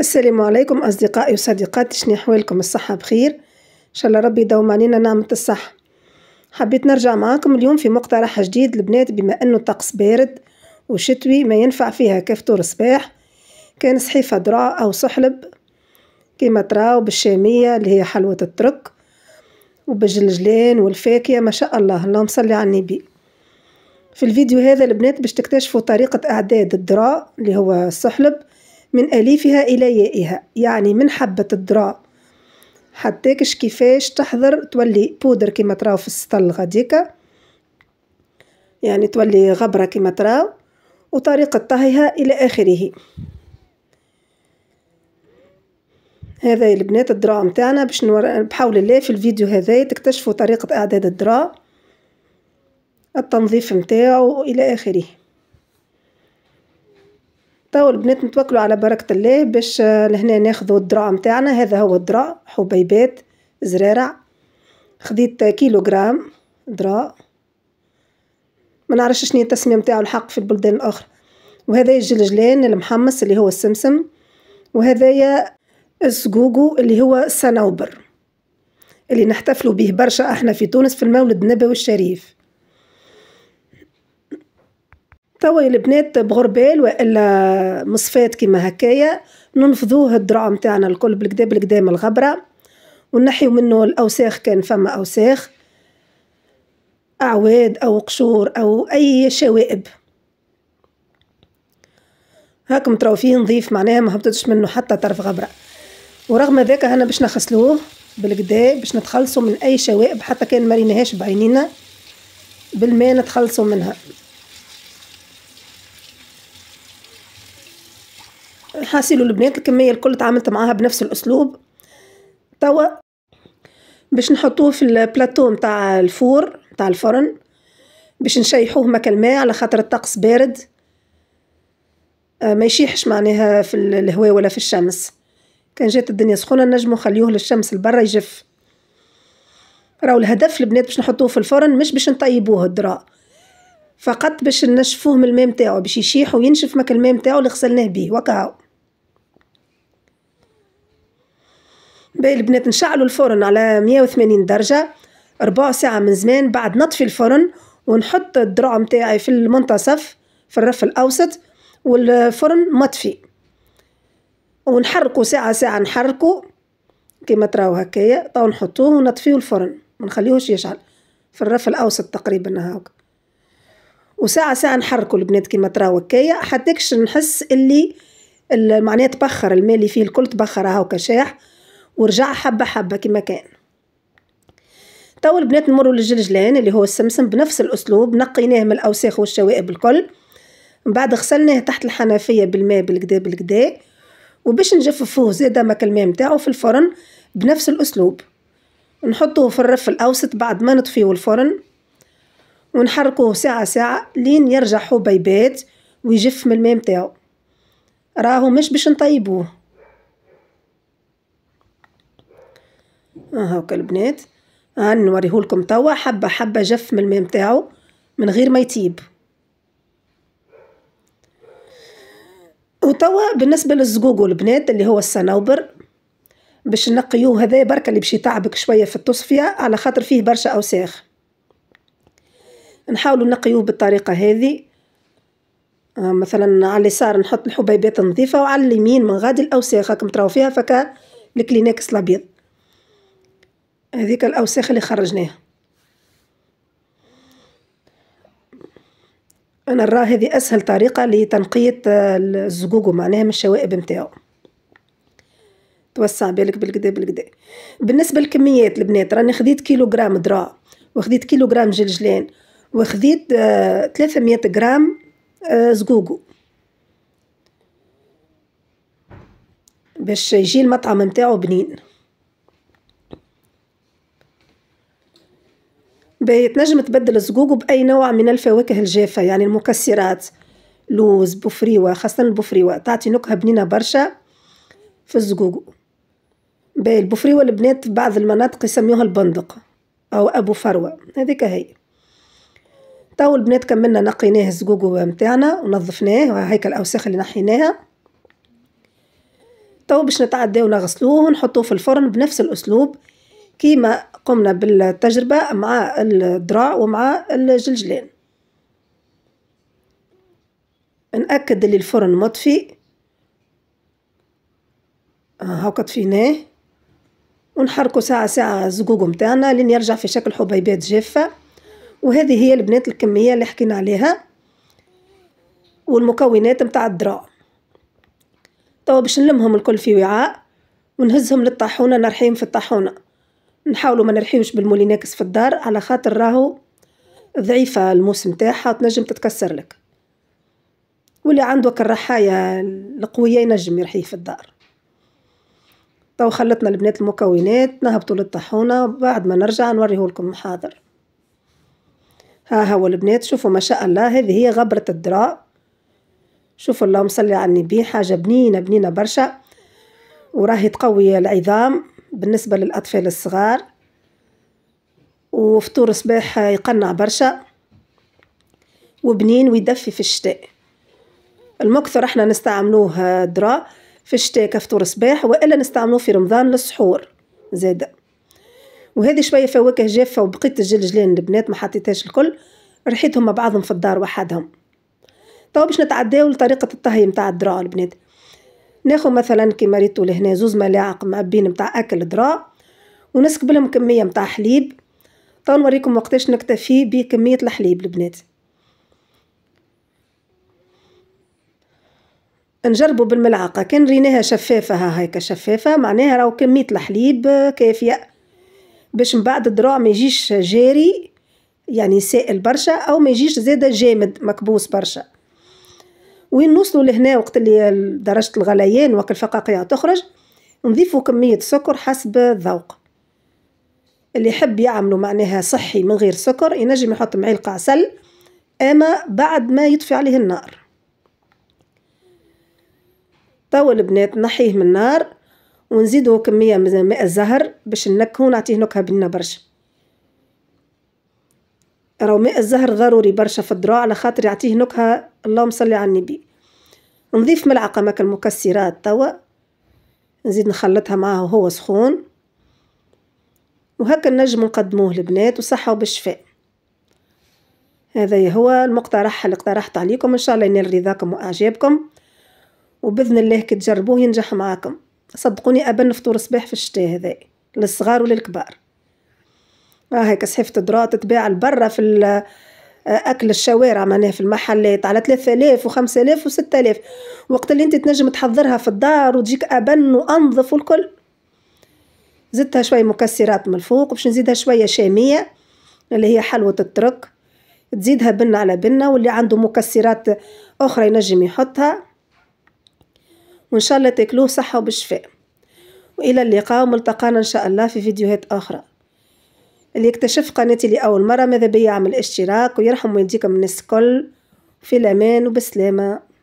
السلام عليكم أصدقائي وصديقاتي شنو أحوالكم الصحة بخير إن شاء الله ربي يدوم علينا نعمة الصحة حبيت نرجع معاكم اليوم في مقترح جديد البنات بما أنه الطقس بارد وشتوي ما ينفع فيها كفطور صباح كان صحيفة دراء أو سحلب كيما تراو بالشامية اللي هي حلوة الترك وبالجلجلان والفاكهة ما شاء الله اللهم صل على النبي في الفيديو هذا البنات باش تكتشفوا طريقة إعداد الدراء اللي هو السحلب من أليفها إلى يائها يعني من حبة الدراء حتىكش كيفاش تحضر تولي بودر كيما تراو في السطل غاديكا يعني تولي غبرة كيما تراو وطريقة طهيها إلى آخره هذا يا البنات الدراء متاعنا باش نور... بحول الله في الفيديو هذا تكتشفوا طريقة إعداد الدراء التنظيف متاعه إلى آخره تو البنات نتوكلوا على بركة الله باش آه، لهنا ناخذوا الدراء متاعنا هذا هو الدراء حبيبات زرارع خديت كيلوغرام دراء ما نعرفش شنو التسمية متاعو الحق في البلدان الأخرى وهذا الجلجلان المحمص اللي هو السمسم وهذايا السجوجو اللي هو الصنوبر اللي نحتفلوا به برشا احنا في تونس في المولد النبوي الشريف توا البنات بغربال والا مصفات كيما هكايا ننفضوه الدرع نتاعنا الكل بالكدا بالكدا من الغبره ونحيو منه الاوساخ كان فما اوساخ اعواد او قشور او اي شوائب هاكم تراو فيه نظيف معناها ما هبطتش منه حتى طرف غبره ورغم ذاك هنا باش نغسلوه بالكدا باش نتخلصوا من اي شوائب حتى كان مريناهاش بعينينا بالماء نتخلصوا منها حاسيلو البنات الكمية الكل تعاملت معاها بنفس الأسلوب توا باش نحطوه في البلاطو متاع الفور متاع الفرن باش نشيحوه ماك الماء على خاطر الطقس بارد آه، ما يشيحش معناها في الهواء ولا في الشمس كان جات الدنيا سخونة نجمو خليوه للشمس البرا يجف راهو الهدف البنات باش نحطوه في الفرن مش باش نطيبوه الدراء فقط باش نشفوه من الماء نتاعو باش يشيح وينشف ماك الماء نتاعو اللي غسلناه بيه وكاو باهي البنات نشعلوا الفرن على 180 درجة ربع ساعة من زمان بعد نطفي الفرن ونحط الدرع متاعي في المنتصف في الرف الأوسط والفرن مطفي ونحركو ساعة ساعة نحركو كيما تراو هكايا تو نحطوه ونطفيو الفرن ما نخليهوش يشعل في الرف الأوسط تقريبا هاك وساعة ساعة نحركو البنات كيما تراو هكايا حتىكش نحس اللي معناها تبخر الماء اللي فيه الكل تبخر هاوكا شاح ورجع حبة حبة كما كان تو البنات نمروا للجلجلان اللي هو السمسم بنفس الأسلوب نقيناه من الأوساخ والشوائب الكل من بعد غسلناه تحت الحنفية بالماء بالقدا بالقدا وباش نجففوه زادا ماك الماء نتاعو في الفرن بنفس الأسلوب نحطوه في الرف الأوسط بعد ما نطفيو الفرن ونحركوه ساعة ساعة لين يرجع حبيبات ويجف من الماء نتاعو راهو مش باش نطيبوه هاكا البنات ها نوريهولكم توا حبه حبه جف من الماء نتاعو من غير ما يطيب وتوا بالنسبه للزقوق البنات اللي هو الصنوبر باش نقيوه هذا بركه اللي باش يتعبك شويه في التصفيه على خاطر فيه برشا اوساخ نحاولوا نقيوه بالطريقه هذه آه مثلا على اليسار نحط الحبيبات نظيفه وعلى اليمين من غادي الاوساخ راكم تراو فيها فكا الكلينكس الابيض هذيك الاوساخ اللي خرجناها انا نرى هذه اسهل طريقه لتنقيه آه، الزقوق معناها من الشوائب نتاعو توسع بالك بالكدا بالكدا بالنسبه للكميات البنات راني خديت كيلو غرام ذراع وخديت كيلو غرام جلجلان وخديت 300 آه، غرام آه باش يجي المطعم نتاعو بنين بتنجم تبدل الزقوق بأي نوع من الفواكه الجافة يعني المكسرات لوز بوفريوة خاصة البوفريوة تعطي نكهة بنينة برشا في الزقوق باهي البوفريوة البنات في بعض المناطق يسميوها البندق أو أبو فروة هذيك هي تو البنات كملنا نقيناه الزقوق متاعنا ونظفناه وهيك الأوساخ اللي نحيناها تو باش نتعداو نغسلوه ونحطوه في الفرن بنفس الأسلوب كيما قمنا بالتجربة مع الدراع ومع الجلجلان نأكد اللي الفرن مطفي هاو طفيناه ونحركو ساعة ساعة الزقوق متاعنا لين يرجع في شكل حبيبات جافة وهذه هي البنات الكمية اللي حكينا عليها والمكونات متاع الدراع توا باش نلمهم الكل في وعاء ونهزهم للطاحونة نرحيهم في الطاحونة نحاولوا ما نرحيوش بالموليناكس في الدار على خاطر راهو ضعيفه الموس نتاعها تنجم تتكسر لك واللي عنده الرحايه القويه ينجم يرحيه في الدار تو خلطنا البنات المكونات نهبطوا للطاحونه بعد ما نرجع نوريه لكم حاضر ها هو البنات شوفوا ما شاء الله هذه هي غبرة الدراء شوفوا اللهم صلي على النبي حاجة بنينة بنينة برشا وراهي تقوي العظام بالنسبة للأطفال الصغار وفطور صباح يقنع برشا وبنين ويدفي في الشتاء المكثر احنا نستعملوه درا في الشتاء كفطور صباح والا نستعملوه في رمضان للسحور زادة وهذه شويه فواكه جافه وبقيت الجلجلان البنات ما حطيتهاش الكل رحيتهم مع بعضهم في الدار وحدهم توا باش نتعداو لطريقه الطهي متاع الدرا البنات ناخد مثلا كيما ريتو لهنا زوز ملاعق معبين متاع اكل ذراع ونسكب لهم كميه متاع حليب تو نوريكم وقتاش نكتفي بكميه الحليب البنات نجربوا بالملعقه كان ريناها شفافه ها هيك شفافه معناها راهو كميه الحليب كافيه باش من بعد الدراع ما يجيش جاري يعني سائل برشا او ما يجيش زاده جامد مكبوس برشا وين نوصلوا لهنا وقت اللي درجة الغليان وقت الفقاقيع تخرج نضيفوا كمية سكر حسب الذوق اللي يحب يعملوا معناها صحي من غير سكر ينجم يحط معلقة عسل أما بعد ما يطفي عليه النار توا البنات نحيه من النار ونزيدو كمية من ماء الزهر باش نكهو نعطيه نكهة بنه برشا ماء الزهر ضروري برشا في الدراع على خاطر يعطيه نكهة اللهم صل على النبي نضيف ملعقة ماك المكسرات توا نزيد نخلطها معاه وهو سخون وهكا نجم نقدموه البنات وصحة وبالشفاء هذا هو المقترح اللي اقترحت عليكم ان شاء الله ينال رضاكم واعجابكم وباذن الله كي تجربوه ينجح معاكم صدقوني ابن فطور صباح في الشتاء هذا للصغار وللكبار آه، هيك صحيفة ذرة تتباع لبرا في آه، أكل الشوارع معناها في المحلات على ثلاثة آلاف وخمسة آلاف وستة آلاف وقت اللي أنت تنجم تحضرها في الدار وتجيك أبن وأنظف والكل زدتها شوية مكسرات من الفوق باش نزيدها شوية شامية اللي هي حلوة الترك تزيدها بنة على بنة واللي عنده مكسرات أخرى ينجم يحطها وإن شاء الله تاكلوه صحة وبشفاء وإلى اللقاء وملتقانا إن شاء الله في فيديوهات أخرى اللي يكتشف قناتي لأول مرة ماذا بيا يعمل اشتراك ويرحم والديكم الناس الكل في الأمان وبسلامة